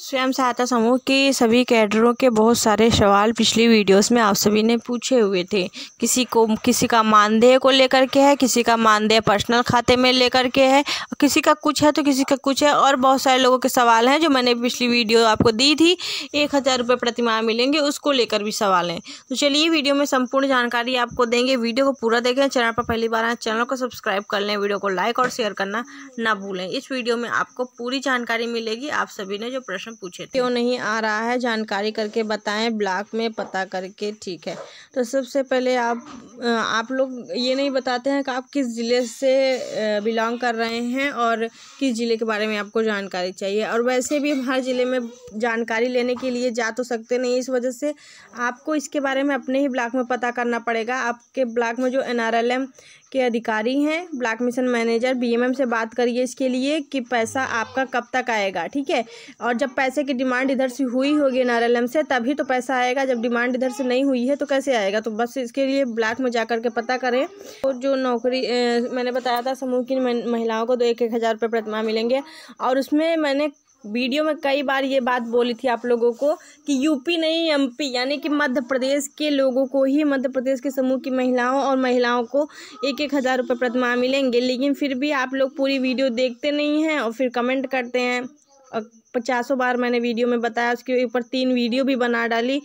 स्वयं सहायता समूह के सभी कैडरों के बहुत सारे सवाल पिछली वीडियोस में आप सभी ने पूछे हुए थे किसी को किसी का मानदेय को लेकर के है किसी का मानदेय पर्सनल खाते में लेकर के है किसी का कुछ है तो किसी का कुछ है और बहुत सारे लोगों के सवाल हैं जो मैंने पिछली वीडियो आपको दी थी एक हज़ार रुपये प्रतिमाह मिलेंगे उसको लेकर भी सवाल हैं तो चलिए वीडियो में संपूर्ण जानकारी आपको देंगे वीडियो को पूरा देखें चैनल पर पहली बार आए चैनल को सब्सक्राइब कर लें वीडियो को लाइक और शेयर करना ना भूलें इस वीडियो में आपको पूरी जानकारी मिलेगी आप सभी ने जो प्रश्न प्रश्न पूछे थे क्यों नहीं आ रहा है जानकारी करके बताएं ब्लॉक में पता करके ठीक है तो सबसे पहले आप आप लोग ये नहीं बताते हैं कि आप किस ज़िले से बिलोंग कर रहे हैं और किस ज़िले के बारे में आपको जानकारी चाहिए और वैसे भी हम हर ज़िले में जानकारी लेने के लिए जा तो सकते नहीं इस वजह से आपको इसके बारे में अपने ही ब्लॉक में पता करना पड़ेगा आपके ब्लॉक में जो एन के अधिकारी हैं ब्लैक मिशन मैनेजर बीएमएम से बात करिए इसके लिए कि पैसा आपका कब तक आएगा ठीक है और जब पैसे की डिमांड इधर से हुई होगी एन से तभी तो पैसा आएगा जब डिमांड इधर से नहीं हुई है तो कैसे आएगा तो बस इसके लिए ब्लैक में जा के पता करें और तो जो नौकरी ए, मैंने बताया था समूह की महिलाओं को तो एक एक हज़ार रुपये प्रतिमा मिलेंगे और उसमें मैंने वीडियो में कई बार ये बात बोली थी आप लोगों को कि यूपी नहीं एमपी यानी कि मध्य प्रदेश के लोगों को ही मध्य प्रदेश के समूह की महिलाओं और महिलाओं को एक एक हज़ार रुपये प्रतिमा मिलेंगे लेकिन फिर भी आप लोग पूरी वीडियो देखते नहीं हैं और फिर कमेंट करते हैं और पचासों बार मैंने वीडियो में बताया उसके ऊपर तीन वीडियो भी बना डाली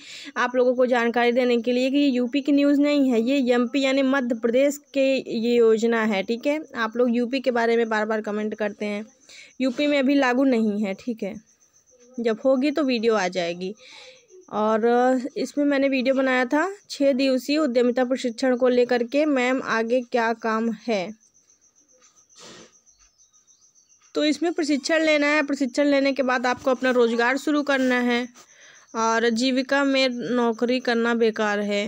आप लोगों को जानकारी देने के लिए कि ये यूपी की न्यूज़ नहीं है ये एमपी यानी मध्य प्रदेश के ये योजना है ठीक है आप लोग यूपी के बारे में बार बार कमेंट करते हैं यूपी में अभी लागू नहीं है ठीक है जब होगी तो वीडियो आ जाएगी और इसमें मैंने वीडियो बनाया था छः दिवसीय उद्यमिता प्रशिक्षण को लेकर के मैम आगे क्या काम है तो इसमें प्रशिक्षण लेना है प्रशिक्षण लेने के बाद आपको अपना रोज़गार शुरू करना है और जीविका में नौकरी करना बेकार है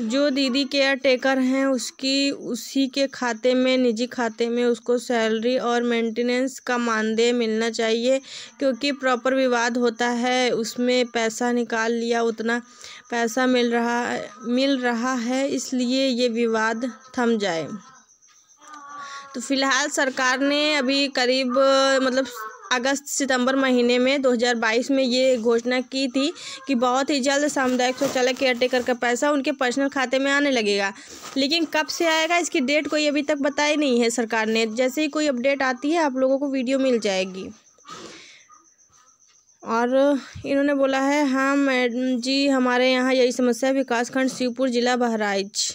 जो दीदी केयर टेकर हैं उसकी उसी के खाते में निजी खाते में उसको सैलरी और मेंटेनेंस का मानदेय मिलना चाहिए क्योंकि प्रॉपर विवाद होता है उसमें पैसा निकाल लिया उतना पैसा मिल रहा मिल रहा है इसलिए ये विवाद थम जाए तो फ़िलहाल सरकार ने अभी करीब मतलब अगस्त सितंबर महीने में 2022 में ये घोषणा की थी कि बहुत ही जल्द सामुदायिक शौचालय केयर टेकर का पैसा उनके पर्सनल खाते में आने लगेगा लेकिन कब से आएगा इसकी डेट कोई अभी तक बताई नहीं है सरकार ने जैसे ही कोई अपडेट आती है आप लोगों को वीडियो मिल जाएगी और इन्होंने बोला है हाँ मैडम जी हमारे यहाँ यही समस्या है विकासखंड शिवपुर जिला बहराइच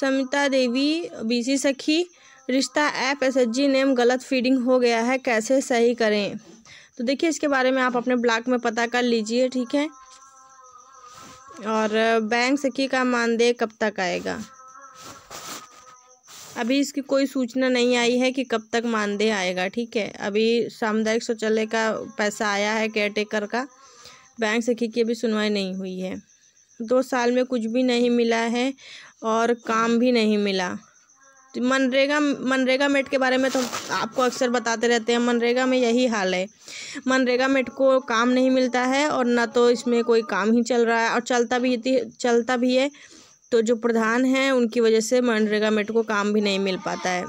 समिता देवी बीसी सखी रिश्ता ऐप जी नेम गलत फीडिंग हो गया है कैसे सही करें तो देखिए इसके बारे में आप अपने ब्लॉक में पता कर लीजिए ठीक है और बैंक सखी का मानदेय कब तक आएगा अभी इसकी कोई सूचना नहीं आई है कि कब तक मानदेय आएगा ठीक है अभी सामुदायिक शौचालय का पैसा आया है केयरटेकर का बैंक सखी की अभी सुनवाई नहीं हुई है दो साल में कुछ भी नहीं मिला है और काम भी नहीं मिला मनरेगा मनरेगा मेट के बारे में तो आपको अक्सर बताते रहते हैं मनरेगा में यही हाल है मनरेगा मेट को काम नहीं मिलता है और ना तो इसमें कोई काम ही चल रहा है और चलता भी चलता भी है तो जो प्रधान हैं उनकी वजह से मनरेगा मेट को काम भी नहीं मिल पाता है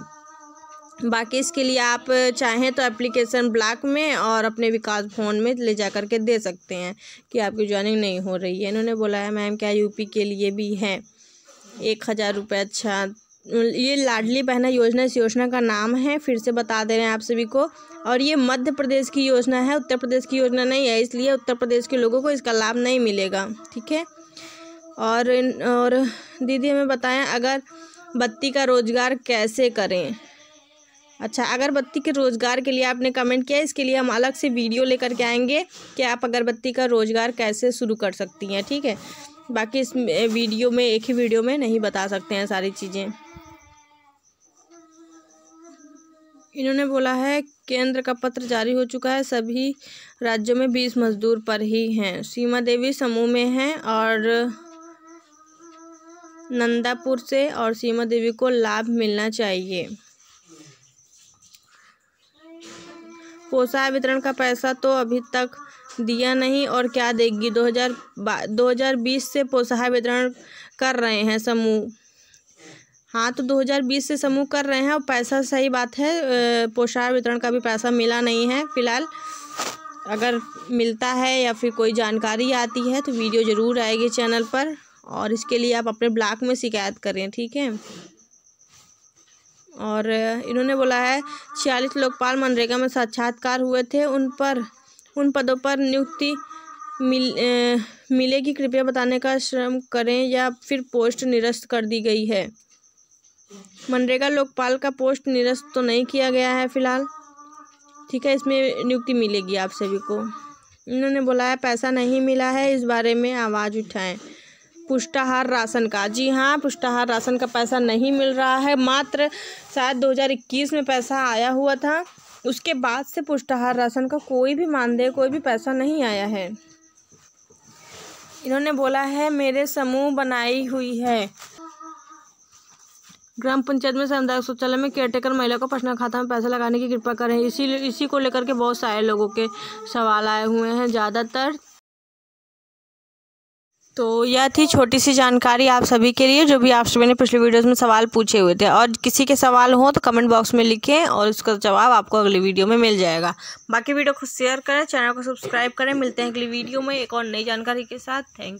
बाकी इसके लिए आप चाहें तो एप्लीकेशन ब्लॉक में और अपने विकास फोन में ले जा करके दे सकते हैं कि आपकी ज्वाइनिंग नहीं हो रही है इन्होंने बोला है मैम क्या यूपी के लिए भी है एक हज़ार रुपये अच्छा ये लाडली बहना योजना इस योजना का नाम है फिर से बता दे रहे हैं आप सभी को और ये मध्य प्रदेश की योजना है उत्तर प्रदेश की योजना नहीं है इसलिए उत्तर प्रदेश के लोगों को इसका लाभ नहीं मिलेगा ठीक है और और दीदी हमें बताएं अगर बत्ती का रोज़गार कैसे करें अच्छा अगरबत्ती के रोज़गार के लिए आपने कमेंट किया इसके लिए हम अलग से वीडियो लेकर के आएंगे कि आप अगरबत्ती का रोज़गार कैसे शुरू कर सकती हैं ठीक है बाकी इस वीडियो में एक ही वीडियो में नहीं बता सकते हैं सारी चीज़ें इन्होंने बोला है केंद्र का पत्र जारी हो चुका है सभी राज्यों में बीस मजदूर पर ही हैं सीमा देवी समूह में हैं और नंदापुर से और सीमा देवी को लाभ मिलना चाहिए पोषा वितरण का पैसा तो अभी तक दिया नहीं और क्या देगी दो हज़ार दो हज़ार बीस से पोषाह वितरण कर रहे हैं समूह हाँ तो 2020 से समूह कर रहे हैं और पैसा सही बात है पोषाह वितरण का भी पैसा मिला नहीं है फ़िलहाल अगर मिलता है या फिर कोई जानकारी आती है तो वीडियो ज़रूर आएगी चैनल पर और इसके लिए आप अपने ब्लॉक में शिकायत करें ठीक है और इन्होंने बोला है छियालीस लोकपाल मनरेगा में साक्षात्कार हुए थे उन पर उन पदों पर नियुक्ति मिल मिलेगी कृपया बताने का श्रम करें या फिर पोस्ट निरस्त कर दी गई है मनरेगा लोकपाल का पोस्ट निरस्त तो नहीं किया गया है फिलहाल ठीक है इसमें नियुक्ति मिलेगी आप सभी को इन्होंने बोला है पैसा नहीं मिला है इस बारे में आवाज़ उठाएं पुष्टाहार राशन का जी हाँ पुष्टाहार राशन का पैसा नहीं मिल रहा है मात्र शायद 2021 में पैसा आया हुआ था उसके बाद से पुष्टाहार राशन का कोई भी मानदेय कोई भी पैसा नहीं आया है इन्होंने बोला है मेरे समूह बनाई हुई है ग्राम पंचायत में सामुदायिक शौचालय में केयरटेकर महिला को पर्सनल खाता में पैसा लगाने की कृपा करें इसी इसी को लेकर के बहुत सारे लोगों के सवाल आए हुए हैं ज़्यादातर तो यह थी छोटी सी जानकारी आप सभी के लिए जो भी आप सभी ने पिछले वीडियोस में सवाल पूछे हुए थे और किसी के सवाल हो तो कमेंट बॉक्स में लिखें और उसका जवाब आपको अगली वीडियो में मिल जाएगा बाकी वीडियो को शेयर करें चैनल को सब्सक्राइब करें मिलते हैं अगली वीडियो में एक और नई जानकारी के साथ थैंक यू